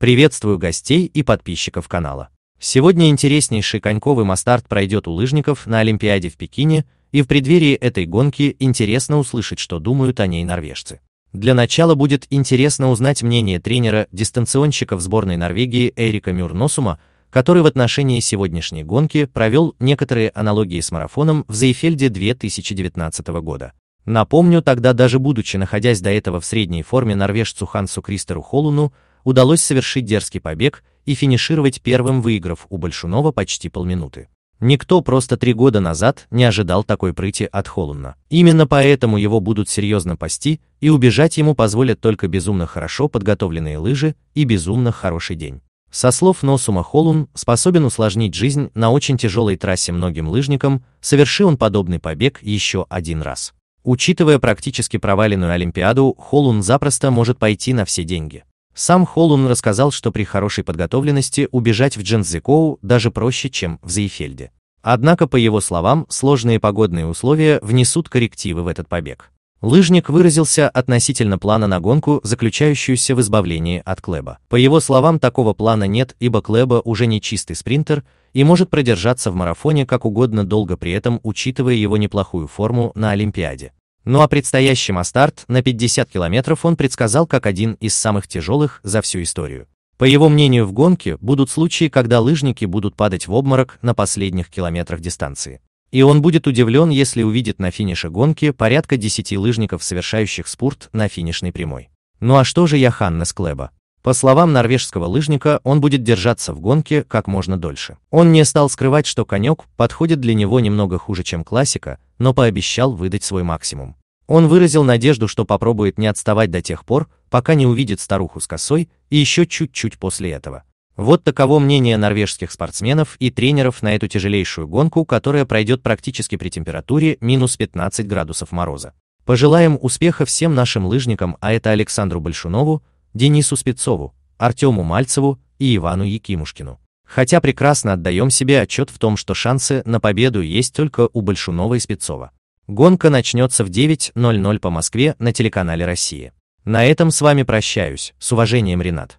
Приветствую гостей и подписчиков канала. Сегодня интереснейший коньковый мастарт пройдет у лыжников на Олимпиаде в Пекине, и в преддверии этой гонки интересно услышать, что думают о ней норвежцы. Для начала будет интересно узнать мнение тренера-дистанционщиков сборной Норвегии Эрика Мюрносума, который в отношении сегодняшней гонки провел некоторые аналогии с марафоном в Зейфельде 2019 года. Напомню, тогда даже будучи находясь до этого в средней форме норвежцу Хансу Кристеру Холуну, удалось совершить дерзкий побег и финишировать первым, выиграв у Большунова почти полминуты. Никто просто три года назад не ожидал такой прыти от Холлунна. Именно поэтому его будут серьезно пасти, и убежать ему позволят только безумно хорошо подготовленные лыжи и безумно хороший день. Со слов Носума Холун способен усложнить жизнь на очень тяжелой трассе многим лыжникам, соверши он подобный побег еще один раз. Учитывая практически проваленную Олимпиаду, Холун запросто может пойти на все деньги. Сам Холун рассказал, что при хорошей подготовленности убежать в Джензикоу даже проще, чем в Зейфельде. Однако, по его словам, сложные погодные условия внесут коррективы в этот побег. Лыжник выразился относительно плана на гонку, заключающуюся в избавлении от Клэба. По его словам, такого плана нет, ибо Клэба уже не чистый спринтер и может продержаться в марафоне как угодно долго при этом, учитывая его неплохую форму на Олимпиаде. Ну а предстоящий Мастарт на 50 километров он предсказал как один из самых тяжелых за всю историю. По его мнению, в гонке будут случаи, когда лыжники будут падать в обморок на последних километрах дистанции. И он будет удивлен, если увидит на финише гонки порядка 10 лыжников, совершающих спорт на финишной прямой. Ну а что же Яханнес Клеба? По словам норвежского лыжника, он будет держаться в гонке как можно дольше. Он не стал скрывать, что конек подходит для него немного хуже, чем классика, но пообещал выдать свой максимум. Он выразил надежду, что попробует не отставать до тех пор, пока не увидит старуху с косой, и еще чуть-чуть после этого. Вот таково мнение норвежских спортсменов и тренеров на эту тяжелейшую гонку, которая пройдет практически при температуре минус 15 градусов мороза. Пожелаем успеха всем нашим лыжникам, а это Александру Большунову, Денису Спецову, Артему Мальцеву и Ивану Якимушкину. Хотя прекрасно отдаем себе отчет в том, что шансы на победу есть только у Большунова и Спецова. Гонка начнется в 9.00 по Москве на телеканале Россия. На этом с вами прощаюсь, с уважением, Ренат.